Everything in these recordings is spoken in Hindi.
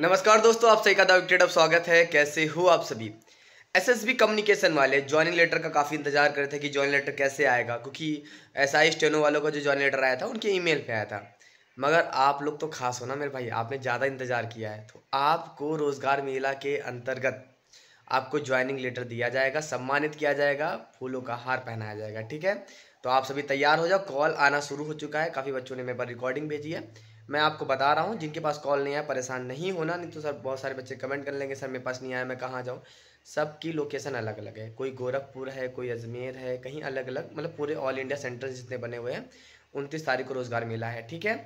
नमस्कार दोस्तों आप सही का स्वागत है कैसे हो आप सभी एसएसबी कम्युनिकेशन वाले ज्वाइनिंग लेटर का काफ़ी इंतजार कर रहे थे कि ज्वाइनिंग लेटर कैसे आएगा क्योंकि एस आई स्टेनो वालों का जो ज्वाइनिंग लेटर आया था उनके ईमेल पे आया था मगर आप लोग तो खास हो ना मेरे भाई आपने ज़्यादा इंतज़ार किया है तो आपको रोज़गार मेला के अंतर्गत आपको ज्वाइनिंग लेटर दिया जाएगा सम्मानित किया जाएगा फूलों का हार पहनाया जाएगा ठीक है तो आप सभी तैयार हो जाओ कॉल आना शुरू हो चुका है काफ़ी बच्चों ने मेरे पर रिकॉर्डिंग भेजी है मैं आपको बता रहा हूँ जिनके पास कॉल नहीं आया परेशान नहीं होना नहीं तो सर बहुत सारे बच्चे कमेंट कर लेंगे सर मेरे पास नहीं आया मैं कहाँ जाऊँ सबकी लोकेशन अलग अलग है कोई गोरखपुर है कोई अजमेर है कहीं अलग अलग मतलब पूरे ऑल इंडिया सेंटर जितने बने हुए हैं उनतीस तारीख को रोज़गार मिला है ठीक है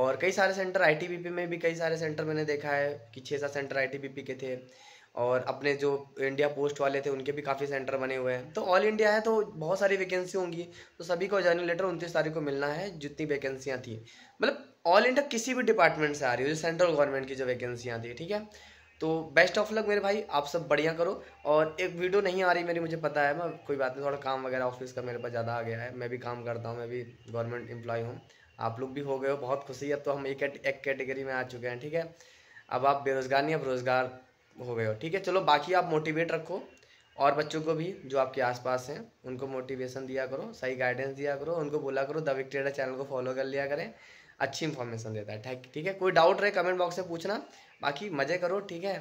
और कई सारे सेंटर आई में भी कई सारे सेंटर मैंने देखा है कि छः सात सेंटर आई के थे और अपने जो इंडिया पोस्ट वाले थे उनके भी काफ़ी सेंटर बने हुए हैं तो ऑल इंडिया है तो बहुत सारी वैकेंसी होंगी तो सभी को जॉइनिंग लेटर उनतीस तारीख को मिलना है जितनी वैकेंसियाँ थी मतलब ऑल इंडिया किसी भी डिपार्टमेंट से आ रही हो जो सेंट्रल गवर्नमेंट की जो वैकेंसियाँ थी ठीक है तो बेस्ट ऑफ लक मेरे भाई आप सब बढ़िया करो और एक वीडियो नहीं आ रही मेरी मुझे पता है मैं कोई बात नहीं थोड़ा काम वगैरह ऑफिस का मेरे पास ज़्यादा आ गया है मैं भी काम करता हूँ मैं भी गवर्नमेंट एम्प्लॉय हूँ आप लोग भी हो गए हो बहुत खुशी है तो हम एक एक कैटेगरी में आ चुके हैं ठीक है अब आप बेरोज़गार नहीं अब रोज़गार हो गए हो ठीक है चलो बाकी आप मोटिवेट रखो और बच्चों को भी जो आपके आसपास हैं उनको मोटिवेशन दिया करो सही गाइडेंस दिया करो उनको बोला करो द विक्टेडर चैनल को फॉलो कर लिया करें अच्छी इन्फॉर्मेशन देता है ठीक है कोई डाउट रहे कमेंट बॉक्स में पूछना बाकी मज़े करो ठीक है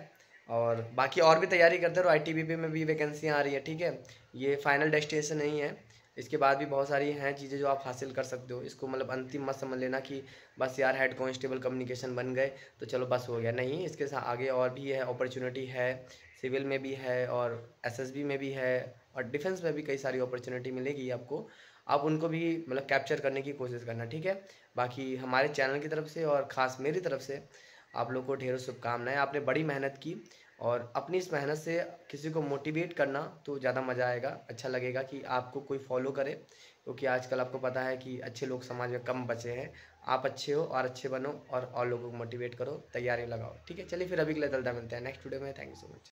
और बाकी और भी तैयारी करते रहो आई में भी वैकेंसियाँ आ रही है ठीक है ये फाइनल डेस्टिनेशन नहीं है इसके बाद भी बहुत सारी हैं चीज़ें जो आप हासिल कर सकते हो इसको मतलब अंतिम मत समझ लेना कि बस यार हेड कॉन्स्टेबल कम्युनिकेशन बन गए तो चलो बस हो गया नहीं इसके साथ आगे और भी है अपॉर्चुनिटी है सिविल में भी है और एसएसबी में भी है और डिफेंस में भी कई सारी अपॉर्चुनिटी मिलेगी आपको आप उनको भी मतलब कैप्चर करने की कोशिश करना ठीक है बाकी हमारे चैनल की तरफ से और ख़ास मेरी तरफ से आप लोग को ढेरों शुभकामनाएं आपने बड़ी मेहनत की और अपनी इस मेहनत से किसी को मोटिवेट करना तो ज़्यादा मज़ा आएगा अच्छा लगेगा कि आपको कोई फॉलो करे क्योंकि तो आजकल आपको पता है कि अच्छे लोग समाज में कम बचे हैं आप अच्छे हो और अच्छे बनो और और लोगों को मोटिवेट करो तैयारी लगाओ ठीक है चलिए फिर अभी के लिए दलदा मिलते हैं नेक्स्ट वीडियो में थैंक यू सो मच